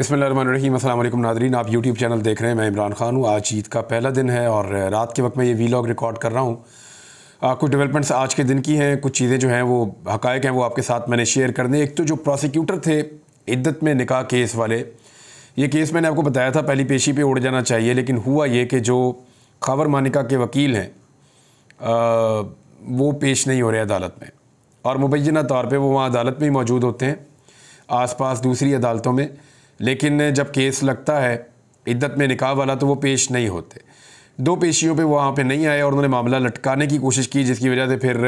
बिसमीम अल्लाम नादरीन आप यूट्यूब चैनल देख रहे हैं मैं इमरान खान हूँ आज ईद का पहला दिन है और रात के वक्त मैं ये वीलॉग रिकॉर्ड कर रहा हूँ कुछ डेवलपमेंट्स आज के दिन की हैं कुछ चीज़ें जो हैं वो हकायक हैं वो आपके साथ मैंने शेयर कर दें एक तो जो प्रोसिक्यूटर थे इद्दत में निका केस वाले ये केस मैंने आपको बताया था पहली पेशी पे उड़ जाना चाहिए लेकिन हुआ ये कि जो खबर मानिका के वकील हैं वो पेश नहीं हो रहे अदालत में और मुबैना तौर पर वो वहाँ अदालत में ही मौजूद होते हैं आसपास दूसरी अदालतों में लेकिन जब केस लगता है इद्दत में निकाह वाला तो वो पेश नहीं होते दो पेशियों पे वहाँ पे नहीं आए और उन्होंने मामला लटकाने की कोशिश की जिसकी वजह से फिर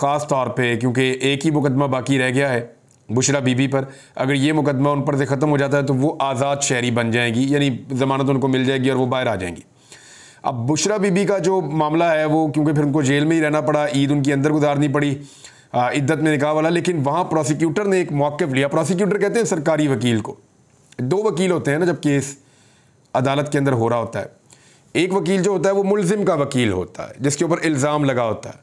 ख़ास तौर पे क्योंकि एक ही मुकदमा बाकी रह गया है बुशरा बीबी पर अगर ये मुकदमा उन पर से ख़त्म हो जाता है तो वो आज़ाद शहरी बन जाएंगी यानी ज़मानत उनको मिल जाएगी और वो बाहर आ जाएंगी अब बुशरा बीबी का जो मामला है वो क्योंकि फिर उनको जेल में ही रहना पड़ा ईद उनकी अंदर गुजारनी पड़ी इद्दत में निकाह वाला लेकिन वहाँ प्रोसिक्यूटर ने एक मौक़ लिया प्रोसिक्यूटर कहते हैं सरकारी वकील को दो वकील होते हैं ना जब केस अदालत के अंदर हो रहा होता है एक वकील जो होता है वो मुलजिम का वकील होता है जिसके ऊपर इल्ज़ाम लगा होता है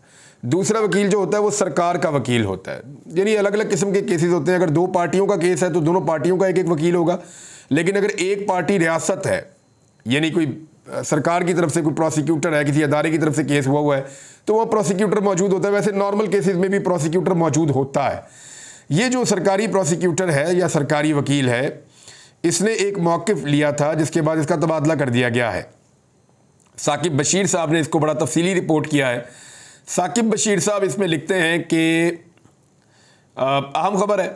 दूसरा वकील जो होता है वो सरकार का वकील होता है यानी अलग अलग किस्म के केसेस होते हैं अगर दो पार्टियों का केस है तो दोनों पार्टियों का एक एक वकील होगा लेकिन अगर एक पार्टी रियासत है यानी कोई सरकार की तरफ से कोई प्रोसिक्यूटर है किसी अदारे की तरफ से केस हुआ हुआ है तो वह प्रोसिक्यूटर मौजूद होता है वैसे नॉर्मल केसेस में भी प्रोसिक्यूटर मौजूद होता है ये जो सरकारी प्रोसिक्यूटर है या सरकारी वकील है इसने एक मौक़ लिया था जिसके बाद इसका तबादला कर दिया गया है साकिब बशीर साहब ने इसको बड़ा तफसीली रिपोर्ट किया है साकिब बशीर साहब इसमें लिखते हैं कि अहम खबर है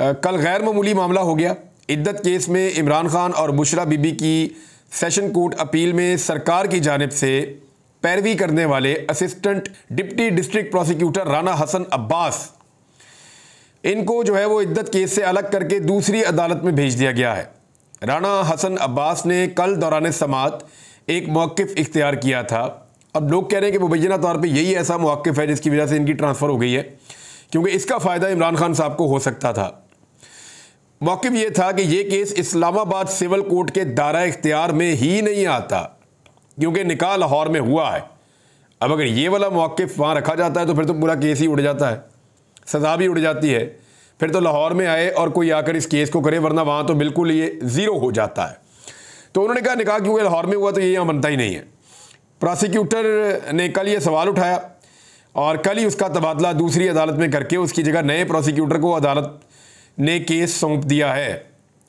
आ, कल गैर मामूली मामला हो गया इद्दत केस में इमरान खान और बुशरा बीबी की सेशन कोर्ट अपील में सरकार की जानब से पैरवी करने वाले assistant deputy district prosecutor Rana Hasan Abbas इनको जो है वो इद्दत केस से अलग करके दूसरी अदालत में भेज दिया गया है राना हसन अब्बास ने कल दौरान समात एक मौक़ इख्तियार किया था अब लोग कह रहे हैं कि मुबैना तौर पर यही ऐसा मौक़ है जिसकी वजह से इनकी ट्रांसफ़र हो गई है क्योंकि इसका फ़ायदा इमरान खान साहब को हो सकता था मौक़ ये था कि ये केस इस्लामाबाद सिविल कोर्ट के दायरा इख्तियार में ही नहीं आता क्योंकि निकाह लाहौर में हुआ है अब अगर ये वाला मौक़ वहाँ रखा जाता है तो फिर तो पूरा केस ही उड़ जाता है सजा भी उड़ जाती है फिर तो लाहौर में आए और कोई आकर इस केस को करे वरना वहाँ तो बिल्कुल ये ज़ीरो हो जाता है तो उन्होंने कहा निकाह क्योंकि लाहौर में हुआ तो ये यहाँ बनता ही नहीं है प्रोसिक्यूटर ने कल ये सवाल उठाया और कल ही उसका तबादला दूसरी अदालत में करके उसकी जगह नए प्रोसिक्यूटर को अदालत ने केस सौंप दिया है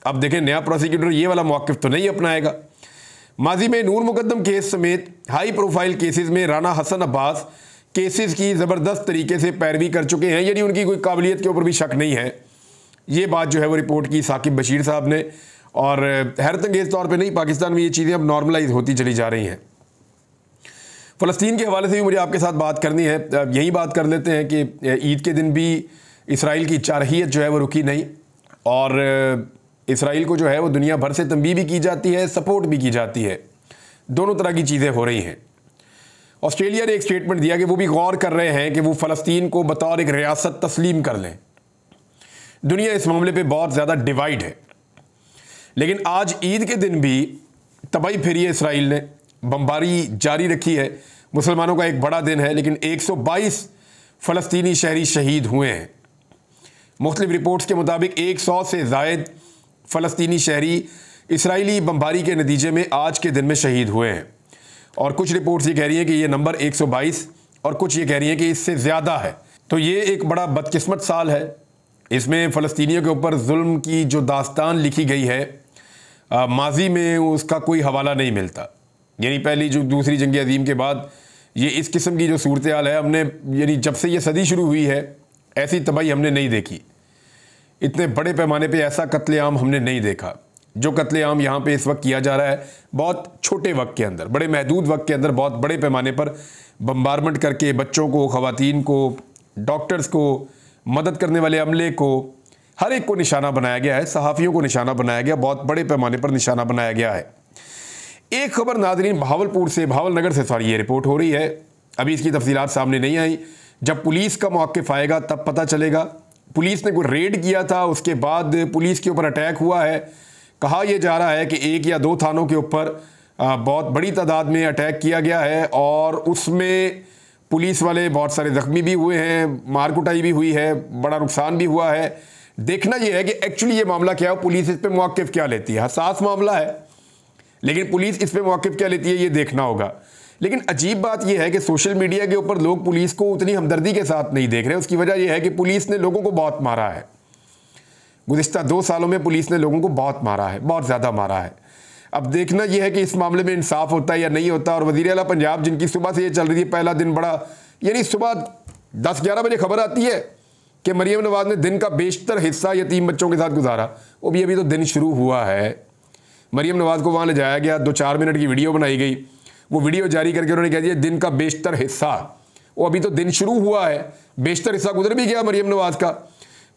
अब देखें नया प्रोसिक्यूटर ये वाला मौक़ तो नहीं अपनाएगा माजी में नूर मुकदम केस समेत हाई प्रोफाइल केसेस में राना हसन अब्बास केसेस की ज़बरदस्त तरीके से पैरवी कर चुके हैं यानी उनकी कोई काबिलियत के ऊपर भी शक नहीं है ये बात जो है वो रिपोर्ट की साकिब बशीर साहब ने और हैरतंगेज़ तौर पर नहीं पाकिस्तान में ये चीज़ें अब नॉर्मलाइज होती चली जा रही हैं फ़लस्तीन के हवाले से भी मुझे आपके साथ बात करनी है अब यही बात कर लेते हैं कि ईद के दिन भी इसराइल की चारहीत जो है वो रुकी नहीं और इसराइल को जो है वो दुनिया भर से तंबी भी की जाती है सपोर्ट भी की जाती है दोनों तरह की चीज़ें हो रही हैं ऑस्ट्रेलिया ने एक स्टेटमेंट दिया कि वो भी गौर कर रहे हैं कि वो फ़लस्तीन को बतौर एक रियासत तस्लीम कर लें दुनिया इस मामले पे बहुत ज़्यादा डिवाइड है लेकिन आज ईद के दिन भी तबाही फेरी है इसराइल ने बमबारी जारी रखी है मुसलमानों का एक बड़ा दिन है लेकिन 122 फ़लस्तीनी शहरी शहीद हुए हैं मुख्तलिफ रिपोर्ट्स के मुताबिक 100 से जायद फ़लस्तनी शहरी इसराइली बमबारी के नतीजे में आज के दिन में शहीद हुए हैं और कुछ रिपोर्ट्स ये कह रही हैं कि ये नंबर 122 और कुछ ये कह रही हैं कि इससे ज़्यादा है तो ये एक बड़ा बदकस्मत साल है इसमें फ़लस्तीनियों के ऊपर जुल्म की जो दास्तान लिखी गई है माजी में उसका कोई हवाला नहीं मिलता यानी पहली जो दूसरी जंग अजीम के बाद ये इस किस्म की जो सूरत हाल है हमने यानी जब से ये सदी शुरू हुई है ऐसी तबाही हमने नहीं देखी इतने बड़े पैमाने पे ऐसा कत्लेआम हमने नहीं देखा जो कत्लेआम यहाँ पे इस वक्त किया जा रहा है बहुत छोटे वक्त के अंदर बड़े महदूद वक्त के अंदर बहुत बड़े पैमाने पर बम्बारमेंट करके बच्चों को ख़वान को डॉक्टर्स को मदद करने वाले अमले को हर एक को निशाना बनाया गया है सहाफ़ियों को निशाना बनाया गया बहुत बड़े पैमाने पर निशाना बनाया गया है एक खबर नाजरीन भावलपुर से भावलनगर से सॉरी ये रिपोर्ट हो रही है अभी इसकी तफसीत सामने नहीं आई जब पुलिस का मौक़ आएगा तब पता चलेगा पुलिस ने कोई रेड किया था उसके बाद पुलिस के ऊपर अटैक हुआ है कहा यह जा रहा है कि एक या दो थानों के ऊपर बहुत बड़ी तादाद में अटैक किया गया है और उसमें पुलिस वाले बहुत सारे ज़ख्मी भी हुए हैं मार कुटाई भी हुई है बड़ा नुकसान भी हुआ है देखना यह है कि एक्चुअली ये मामला क्या है पुलिस इस पर मौक़ क्या लेती है हसास मामला है लेकिन पुलिस इस पर मौक़ क्या लेती है ये देखना होगा लेकिन अजीब बात यह है कि सोशल मीडिया के ऊपर लोग पुलिस को उतनी हमदर्दी के साथ नहीं देख रहे उसकी वजह यह है कि पुलिस ने लोगों को बहुत मारा है गुज्तर दो सालों में पुलिस ने लोगों को बहुत मारा है बहुत ज़्यादा मारा है अब देखना यह है कि इस मामले में इंसाफ होता है या नहीं होता और वजीर अला पंजाब जिनकी सुबह से ये चल रही है पहला दिन बड़ा यानी सुबह दस ग्यारह बजे खबर आती है कि मरीम नवाज ने दिन का बेशतर हिस्सा यतीम बच्चों के साथ गुजारा वो भी अभी तो दिन शुरू हुआ है मरीम नवाज को वहाँ ले जाया गया दो चार मिनट की वीडियो बनाई गई वो वीडियो जारी करके उन्होंने कह दिया दिन का बेशतर हिस्सा वो अभी तो दिन शुरू हुआ है बेशतर हिस्सा गुजर भी गया मरियम नवाज का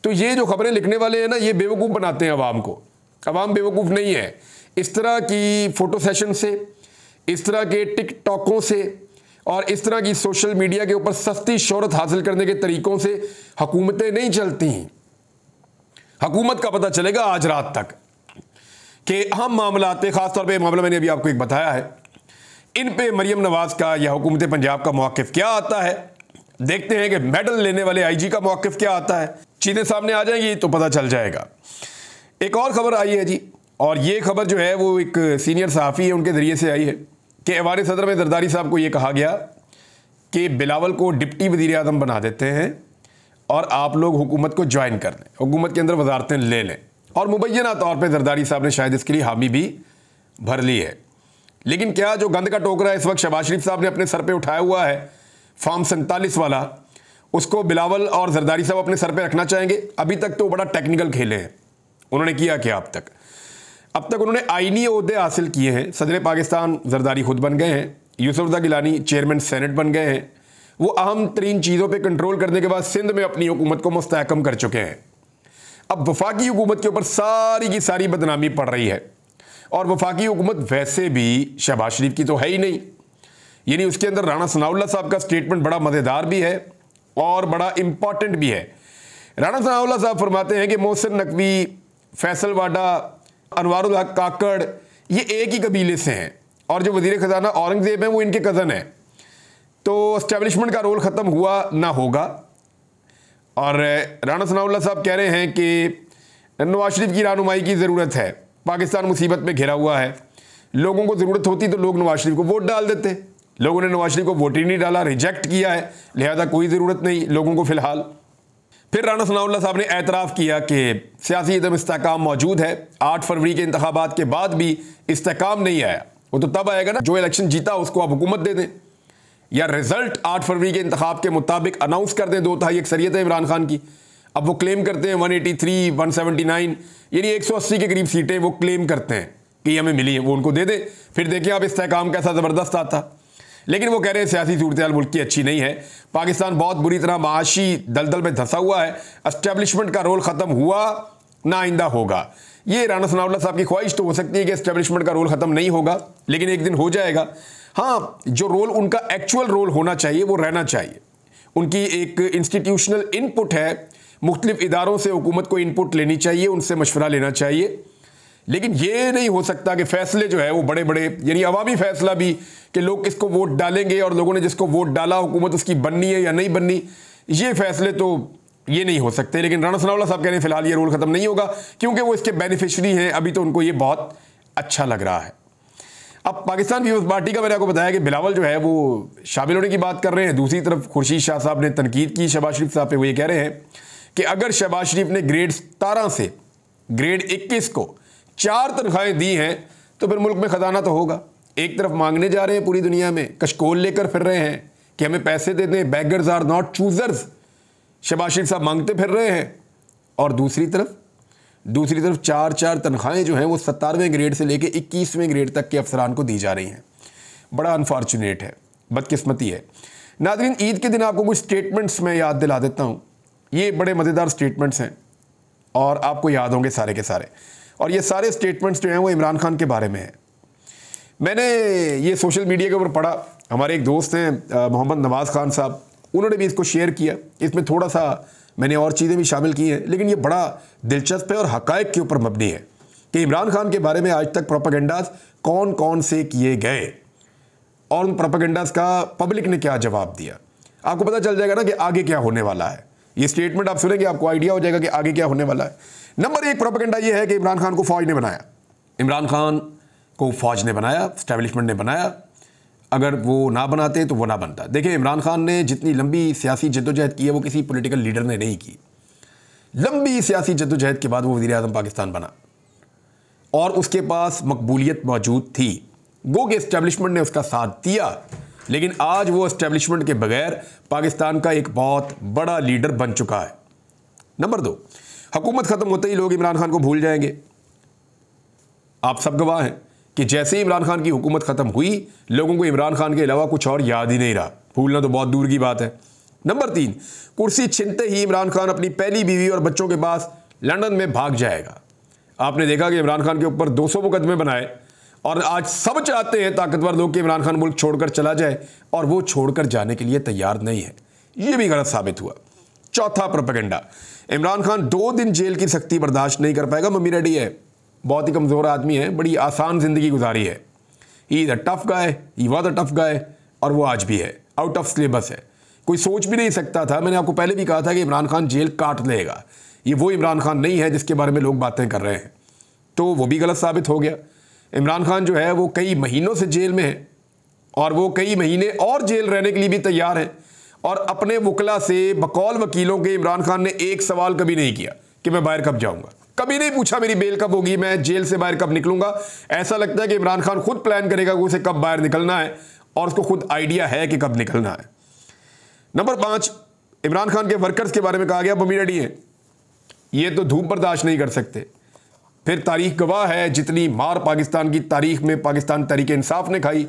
तो ये जो खबरें लिखने वाले हैं ना ये बेवकूफ़ बनाते हैं आवाम को आवाम बेवकूफ़ नहीं है इस तरह की फ़ोटो सेशन से इस तरह के टिकटॉकों से और इस तरह की सोशल मीडिया के ऊपर सस्ती शहरत हासिल करने के तरीकों से हकूमतें नहीं चलती हकूमत का पता चलेगा आज रात तक कि अहम मामला ख़ासतौर पर मामला मैंने अभी आपको एक बताया है इन पे मरियम नवाज़ का या हुकूमत पंजाब का मौकफ क्या आता है देखते हैं कि मेडल लेने वाले आईजी का मौकफ क्या आता है चीज़ें सामने आ जाएंगी तो पता चल जाएगा एक और ख़बर आई है जी और ये खबर जो है वो एक सीनियर सहाफ़ी है उनके ज़रिए से आई है कि एवान सदर में जरदारी साहब को ये कहा गया कि बिलावल को डिप्टी वज़ी अजम बना देते हैं और आप लोग हुकूमत को ज्वाइन कर लें हुकूमत के अंदर वजारतें ले लें और मुबैना तौर पर जरदारी साहब ने शायद इसके लिए हामी भी भर ली है लेकिन क्या जो गंद का टोकरा इस वक्त शबाज शरीफ साहब ने अपने सर पे उठाया हुआ है फॉर्म सैंतालीस वाला उसको बिलावल और जरदारी साहब अपने सर पे रखना चाहेंगे अभी तक तो बड़ा टेक्निकल खेले हैं उन्होंने किया क्या अब तक अब तक उन्होंने आइनी अहदे हासिल किए हैं सदर पाकिस्तान जरदारी खुद बन गए हैं यूसुफा गिलानी चेयरमैन सेनेट बन गए हैं वो अहम तरीन चीज़ों पर कंट्रोल करने के बाद सिंध में अपनी हुकूमत को मुस्तकम कर चुके हैं अब वफाकी हुकूमत के ऊपर सारी की सारी बदनामी पड़ रही है और वफाकी हुकूमत वैसे भी शहबाज शरीफ की तो है ही नहीं यानी उसके अंदर राणा सनाउल्ला साहब का स्टेटमेंट बड़ा मज़ेदार भी है और बड़ा इम्पॉर्टेंट भी है राणा सनाउल्ला साहब फरमाते हैं कि मोहसिन नकवी फैसल वाडा काकड़ ये एक ही कबीले से हैं और जो वजीर ख़जाना औरंगज़ेब हैं वो इनके कज़न हैं तो इस्टेबलिशमेंट का रोल ख़त्म हुआ ना होगा और राना सनाउल्ला साहब कह रहे हैं कि नवाज शरीफ की रानुमाई की ज़रूरत है पाकिस्तान मुसीबत में घिरा हुआ है लोगों को ज़रूरत होती तो लोग नवाज शरीफ को वोट डाल देते लोगों ने नवाज शरीफ को वोट ही नहीं डाला रिजेक्ट किया है लिहाजा कोई ज़रूरत नहीं लोगों को फ़िलहाल फिर राना सनाउल्ला साहब ने एतराफ़ किया कि सियासी इदम इसकाम मौजूद है आठ फरवरी के इंतबात के बाद भी इसकाम नहीं आया वो तो तब आएगा ना जो इलेक्शन जीता उसको आप हुकूमत दे दें या रिज़ल्ट आठ फरवरी के इंतबाब के मुताबिक अनाउंस कर दें दो था एक सरियत है इमरान खान की अब वो क्लेम करते हैं 183, 179 यानी 180 के करीब सीटें वो क्लेम करते हैं कि हमें मिली है वो उनको दे दें फिर देखिए आप इस्तेकाम कैसा ज़बरदस्त आता लेकिन वो कह रहे हैं सियासी सूरत मुल्क की अच्छी नहीं है पाकिस्तान बहुत बुरी तरह माशी दलदल में धंसा हुआ है इस्टेब्लिशमेंट का रोल ख़त्म हुआ ना आइंदा होगा ये राना सनावला साहब की ख्वाहिश तो हो सकती है कि इस्टेब्लिशमेंट का रोल ख़त्म नहीं होगा लेकिन एक दिन हो जाएगा हाँ जो रोल उनका एक्चुअल रोल होना चाहिए वो रहना चाहिए उनकी एक इंस्टीट्यूशनल इनपुट है मुख्तलिफ़ इदारों से हुकूमत को इनपुट लेनी चाहिए उनसे मशवरा लेना चाहिए लेकिन ये नहीं हो सकता कि फैसले जो है वो बड़े बड़े यानी अवामी फैसला भी कि लोग किसको वोट डालेंगे और लोगों ने जिसको वोट डाला हुकूमत उसकी बननी है या नहीं बननी ये फैसले तो ये नहीं हो सकते लेकिन राणा सनावला साहब कह रहे हैं फिलहाल ये रोल ख़त्म नहीं होगा क्योंकि वो इसके बेनिफिशरी हैं अभी तो उनको ये बहुत अच्छा लग रहा है अब पाकिस्तान पीपल्स पार्टी का मैंने आपको बताया कि बिलावल जो है वो शामिल होने की बात कर रहे हैं दूसरी तरफ खुर्शीद शाह साहब ने तनकीद की शबाज शरीफ साहब पे वो ये कह रहे हैं कि अगर शहबाज शरीफ ने ग्रेड सतारह से ग्रेड इक्कीस को चार तनख्वाहें दी हैं तो फिर मुल्क में ख़जाना तो होगा एक तरफ मांगने जा रहे हैं पूरी दुनिया में कशकोल लेकर फिर रहे हैं कि हमें पैसे दे दें beggars are not choosers Shahbaz Sharif साहब मांगते फिर रहे हैं और दूसरी तरफ दूसरी तरफ चार चार तनख्वाहें जो हैं वो सत्तारवें ग्रेड से लेकर इक्कीसवें ग्रेड तक के अफसरान को दी जा रही हैं बड़ा अनफॉर्चुनेट है बदकिस्मती है नादरीन ईद के दिन आपको कुछ स्टेटमेंट्स मैं याद दिला देता हूँ ये बड़े मज़ेदार स्टेटमेंट्स हैं और आपको याद होंगे सारे के सारे और ये सारे स्टेटमेंट्स जो हैं वो इमरान खान के बारे में हैं मैंने ये सोशल मीडिया के ऊपर पढ़ा हमारे एक दोस्त हैं मोहम्मद नवाज़ खान साहब उन्होंने भी इसको शेयर किया इसमें थोड़ा सा मैंने और चीज़ें भी शामिल की हैं लेकिन ये बड़ा दिलचस्प है और हकायक के ऊपर मबनी है कि इमरान खान के बारे में आज तक प्रोपागेंडाज कौन कौन से किए गए और उन प्रोपागेंडाज का पब्लिक ने क्या जवाब दिया आपको पता चल जाएगा ना कि आगे क्या होने वाला है ये स्टेटमेंट आप सुनेंगे आपको आइडिया हो जाएगा कि आगे क्या होने वाला है नंबर एक प्रोपेगेंडा ये है कि इमरान खान को फौज ने बनाया इमरान खान को फौज ने बनाया स्टैब्लिशमेंट ने बनाया अगर वो ना बनाते तो वो ना बनता देखिए इमरान खान ने जितनी लंबी सियासी जद्दोजहद की है वो किसी पोलिटिकल लीडर ने नहीं की लंबी सियासी जद्दोजहद के बाद वो वजी अजम पाकिस्तान बना और उसके पास मकबूलियत मौजूद थी गो के इस्टेब्लिशमेंट ने उसका साथ दिया लेकिन आज वो इस्टेब्लिशमेंट के बगैर पाकिस्तान का एक बहुत बड़ा लीडर बन चुका है नंबर दो हुकूमत ख़त्म होते ही लोग इमरान खान को भूल जाएंगे आप सब गवाह हैं कि जैसे ही इमरान खान की हुकूमत ख़त्म हुई लोगों को इमरान खान के अलावा कुछ और याद ही नहीं रहा भूलना तो बहुत दूर की बात है नंबर तीन कुर्सी छिनते ही इमरान खान अपनी पहली बीवी और बच्चों के पास लंदन में भाग जाएगा आपने देखा कि इमरान खान के ऊपर 200 मुकदमे बनाए और आज सब चाहते हैं ताकतवर लोग कि इमरान खान मुल्क छोड़कर चला जाए और वो छोड़कर जाने के लिए तैयार नहीं है ये भी गलत साबित हुआ चौथा प्रोपेगेंडा इमरान खान दो दिन जेल की सख्ती बर्दाश्त नहीं कर पाएगा मम्मी रेडी है बहुत ही कमज़ोर आदमी है बड़ी आसान ज़िंदगी गुजारी है he is a tough guy he was a tough guy और वो आज भी है आउट ऑफ सिलेबस है कोई सोच भी नहीं सकता था मैंने आपको पहले भी कहा था कि इमरान खान जेल काट लेगा ये वो इमरान खान नहीं है जिसके बारे में लोग बातें कर रहे हैं तो वो भी गलत साबित हो गया इमरान खान जो है वो कई महीनों से जेल में है और वो कई महीने और जेल रहने के लिए भी तैयार हैं और अपने वकला से बकौल वकीलों के इमरान खान ने एक सवाल कभी नहीं किया कि मैं बाहर कब जाऊंगा कभी नहीं पूछा मेरी बेल कब होगी मैं जेल से बाहर कब निकलूंगा ऐसा लगता है कि इमरान खान खुद प्लान करेगा कि उसे कब बाहर निकलना है और उसको खुद आइडिया है कि कब निकलना है नंबर पाँच इमरान खान के वर्कर्स के बारे में कहा गया बमी मीडिया हैं ये तो धूम बर्दाश्त नहीं कर सकते फिर तारीख गवाह है जितनी मार पाकिस्तान की तारीख में पाकिस्तान तरीके इंसाफ ने खाई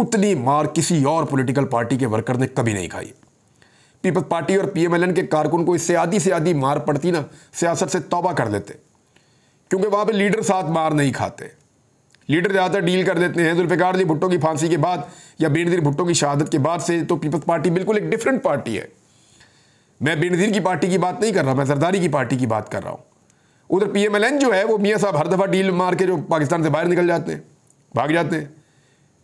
उतनी मार किसी और पॉलिटिकल पार्टी के वर्कर ने कभी नहीं खाई पीपल्स पार्टी और पीएमएलएन के कारकुन को इससे आधी से आधी मार पड़ती ना सियासत से तौबा कर लेते क्योंकि वहाँ पर लीडर साथ मार नहीं खाते लीडर ज़्यादातर डील कर देते हैं जुल्फ़िकार अली भुट्टो की फांसी के बाद या बेनजीर भुट्टो की शहादत के बाद से तो पीपल्स पार्टी बिल्कुल एक डिफरेंट पार्टी है मैं बेनजीर की पार्टी की बात नहीं कर रहा मैं सरदारी की पार्टी की बात कर रहा हूँ उधर पीएमएलएन जो है वो मियाँ साहब हर दफ़ा डील मार के जो पाकिस्तान से बाहर निकल जाते हैं भाग जाते हैं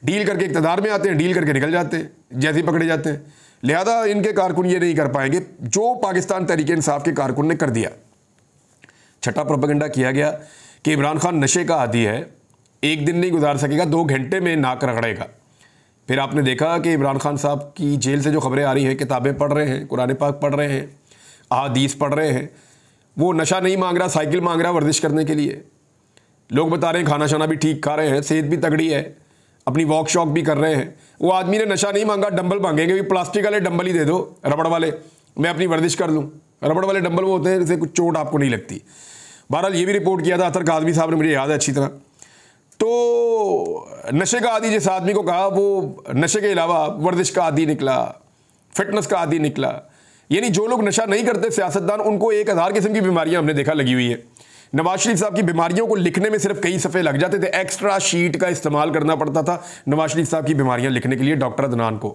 डील करके इकतदार में आते हैं डील करके निकल जाते हैं जैसे ही पकड़े जाते हैं लिहाजा इनके कारकुन ये नहीं कर पाएंगे जो पाकिस्तान तहरीक इंसाफ के कारकुन ने कर दिया छठा प्रोपेगेंडा किया गया कि इमरान खान नशे का आदि है एक दिन नहीं गुजार सकेगा दो घंटे में नाक रगड़ेगा फिर आपने देखा कि इमरान खान साहब की जेल से जो खबरें आ रही हैं किताबें पढ़ रहे हैं कुरान पाक पढ़ रहे हैं अदीस पढ़ रहे हैं वो नशा नहीं मांग रहा साइकिल मांग रहा वर्जिश करने के लिए लोग बता रहे हैं खाना शाना भी ठीक खा रहे हैं सेहत भी तगड़ी है अपनी वॉक शॉक भी कर रहे हैं वो आदमी ने नशा नहीं मांगा डंबल मांगेंगे भी प्लास्टिक वाले डंबल ही दे दो रबड़ वाले मैं अपनी वर्जिश कर लूँ रबड़ वाले डंबल वो होते हैं जिससे कुछ चोट आपको नहीं लगती बहरहाल ये भी रिपोर्ट किया था अतर कादमी साहब ने मुझे याद है अच्छी तरह तो नशे का आदि जिस आदमी को कहा वो नशे के अलावा वर्जिश का आदि निकला फिटनेस का आदि निकला यानी जो लोग नशा नहीं करते सियासतदान उनको एक हज़ार किस्म की बीमारियां हमने देखा लगी हुई है नवाज शरीफ साहब की बीमारियों को लिखने में सिर्फ कई सफ़े लग जाते थे एक्स्ट्रा शीट का इस्तेमाल करना पड़ता था नवाज शरीफ साहब की बीमारियां लिखने के लिए डॉक्टर अदनान को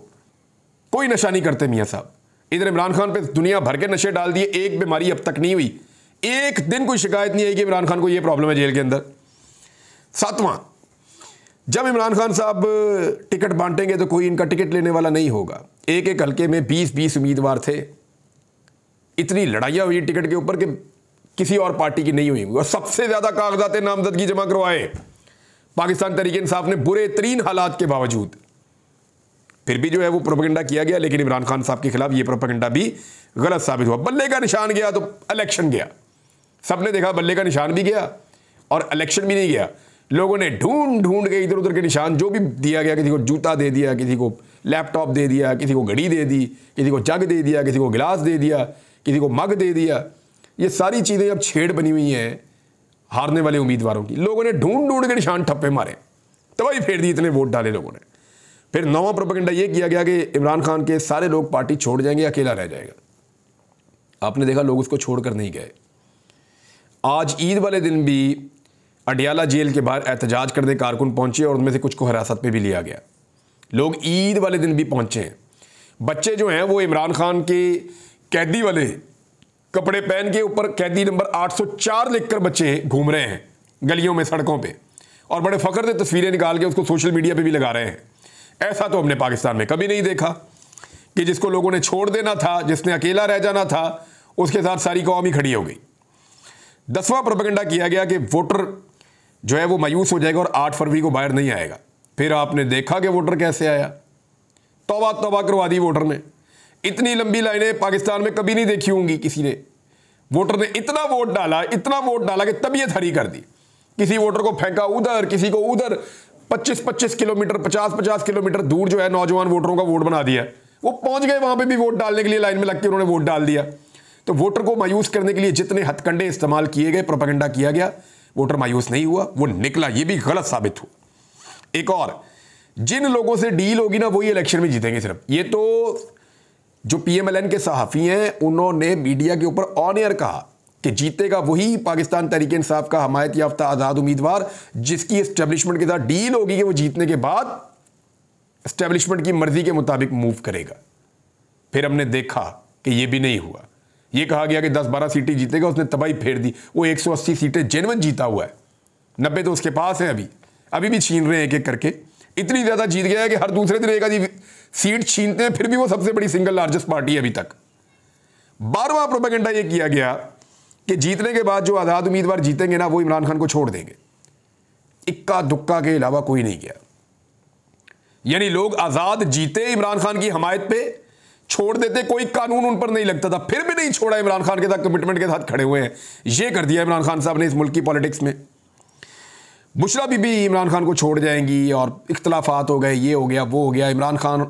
कोई नशा नहीं करते मियाँ साहब इधर इमरान खान पर दुनिया भर के नशे डाल दिए एक बीमारी अब तक नहीं हुई एक दिन कोई शिकायत नहीं आई कि इमरान खान को यह प्रॉब्लम है जेल के अंदर सातवां जब इमरान खान साहब टिकट बांटेंगे तो कोई इनका टिकट लेने वाला नहीं होगा एक एक हल्के में 20-20 उम्मीदवार थे इतनी लड़ाइयाँ हुई टिकट के ऊपर कि किसी और पार्टी की नहीं हुई और सबसे ज़्यादा कागजात नामजदगी जमा करवाए पाकिस्तान तरीके इंसाफ ने बुरे तरीन हालात के बावजूद फिर भी जो है वो प्रोपगेंडा किया गया लेकिन इमरान खान साहब के खिलाफ ये प्रोपगेंडा भी गलत साबित हुआ बल्ले का निशान गया तो इलेक्शन गया सबने देखा बल्ले का निशान भी गया और इलेक्शन भी नहीं गया लोगों ने ढूंढ ढूंढ के इधर उधर के निशान जो भी दिया गया किसी को जूता दे दिया किसी को लैपटॉप दे दिया किसी को घड़ी दे दी किसी को जग दे दिया किसी को गिलास दे दिया किसी को मग दे दिया ये सारी चीज़ें अब छेड़ बनी हुई हैं हारने वाले उम्मीदवारों की लोगों ने ढूंढ ढूंढ के निशान ठप्पे मारे तबाही फेर दी इतने वोट डाले लोगों ने फिर नवा प्रोपेगेंडा ये किया गया कि इमरान खान के सारे लोग पार्टी छोड़ जाएंगे अकेला रह जाएगा आपने देखा लोग उसको छोड़कर नहीं गए आज ईद वाले दिन भी अडियाला जेल के बाहर एहतजाज करने कारकुन पहुंचे और उनमें से कुछ को हिरासत में भी लिया गया लोग ईद वाले दिन भी पहुंचे हैं बच्चे जो हैं वो इमरान खान के कैदी वाले कपड़े पहन के ऊपर कैदी नंबर 804 लिखकर बच्चे घूम रहे हैं गलियों में सड़कों पे और बड़े फख्र से तस्वीरें निकाल के उसको सोशल मीडिया पे भी लगा रहे हैं ऐसा तो हमने पाकिस्तान में कभी नहीं देखा कि जिसको लोगों ने छोड़ देना था जिसने अकेला रह जाना था उसके साथ सारी कौम ही खड़ी हो गई दसवां प्रोपेगेंडा किया गया कि वोटर जो है वो मायूस हो जाएगा और आठ फरवरी को बाहर नहीं आएगा फिर आपने देखा कि वोटर कैसे आया तोबा तोबा करवा दी वोटर ने इतनी लंबी लाइनें पाकिस्तान में कभी नहीं देखी होंगी किसी ने वोटर ने इतना वोट डाला इतना वोट डाला कि तबीयत हरी कर दी किसी वोटर को फेंका उधर किसी को उधर 25-25 किलोमीटर 50-50 किलोमीटर दूर जो है नौजवान वोटरों का वोट बना दिया वो पहुंच गए वहां पे भी वोट डालने के लिए लाइन में लग के उन्होंने वोट डाल दिया तो वोटर को मायूस करने के लिए जितने हथकंडे इस्तेमाल किए गए प्रोपागेंडा किया गया वोटर मायूस नहीं हुआ वो निकला ये भी गलत साबित हुआ एक और जिन लोगों से डील होगी ना वही इलेक्शन में जीतेंगे सिर्फ ये तो जो पीएमएलएन के सहाफ़ी हैं उन्होंने मीडिया के ऊपर ऑन एयर कहा कि जीतेगा वही पाकिस्तान तरीके इंसाफ का हमायत याफ्ता आज़ाद उम्मीदवार जिसकी इस्टेब्लिशमेंट के साथ डील होगी कि वो जीतने के बाद इस्टेब्लिशमेंट की मर्जी के मुताबिक मूव करेगा फिर हमने देखा कि ये भी नहीं हुआ ये कहा गया कि 10-12 सीटें जीतेगा उसने तबाही फेर दी वो 180 सीटें जेनवन जीता हुआ है नब्बे तो उसके पास है अभी अभी भी छीन रहे हैं एक एक करके इतनी ज़्यादा जीत गया है कि हर दूसरे दिन एक आधी सीट छीनते हैं फिर भी वो सबसे बड़ी सिंगल लार्जेस्ट पार्टी है अभी तक बारवा प्रोपेगेंडा ये किया गया कि जीतने के बाद जो आज़ाद उम्मीदवार जीतेंगे ना वो इमरान खान को छोड़ देंगे इक्का दुक्का के अलावा कोई नहीं गया यानी लोग आज़ाद जीते इमरान खान की हमायत पे छोड़ देते कोई कानून उन पर नहीं लगता था फिर भी नहीं छोड़ा इमरान खान के साथ कमिटमेंट के साथ खड़े हुए हैं यह कर दिया इमरान खान साहब ने इस मुल्क की पॉलिटिक्स में बुशरा बीबी इमरान खान को छोड़ जाएंगी और इख्तलाफात हो गए ये हो गया वो हो गया इमरान खान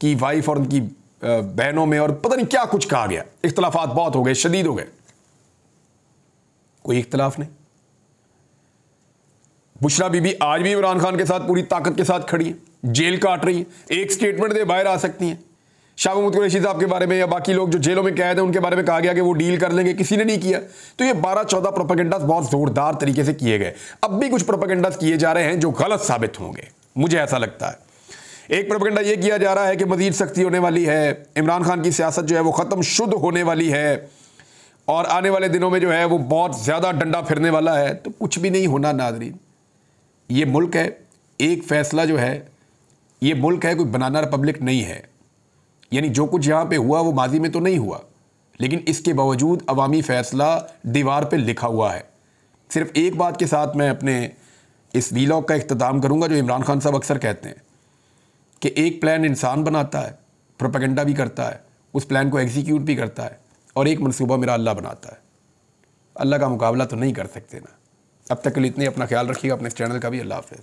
की वाइफ और उनकी बहनों में और पता नहीं क्या कुछ कहा गया इख्तलाफात बहुत हो गए शदीद हो गए कोई इख्तलाफ नहीं बुशरा बीबी आज भी इमरान खान के साथ पूरी ताकत के साथ खड़ी है जेल काट रही है एक स्टेटमेंट दे बाहर आ सकती हैं शाह महमूद कुरैशी साहब के बारे में या बाकी लोग जो जेलों में कैद हैं उनके बारे में कहा गया कि वो डील कर लेंगे किसी ने नहीं किया तो ये बारह चौदह प्रोपागेंडाज बहुत जोरदार तरीके से किए गए अब भी कुछ प्रोपागेंडाज किए जा रहे हैं जो गलत साबित होंगे मुझे ऐसा लगता है एक प्रोपेगेंडा ये किया जा रहा है कि मजीद सख्ती होने वाली है इमरान खान की सियासत जो है वो ख़त्म शुद्ध होने वाली है और आने वाले दिनों में जो है वो बहुत ज़्यादा डंडा फिरने वाला है तो कुछ भी नहीं होना नाजरीन ये मुल्क है एक फ़ैसला जो है ये मुल्क है कोई बनाना रिपब्लिक नहीं है यानी जो कुछ यहाँ पे हुआ वो माजी में तो नहीं हुआ लेकिन इसके बावजूद अवामी फ़ैसला दीवार पे लिखा हुआ है सिर्फ एक बात के साथ मैं अपने इस वीलॉग का अख्ताम करूँगा जो इमरान खान साहब अक्सर कहते हैं कि एक प्लान इंसान बनाता है प्रोपेगेंडा भी करता है उस प्लान को एग्जीक्यूट भी करता है और एक मनसूबा मेरा अल्लाह बनाता है अल्लाह का मुकाबला तो नहीं कर सकते ना अब तक के लिए इतने अपना ख्याल रखिएगा अपने इस चैनल का भी अल्लाह हाफ़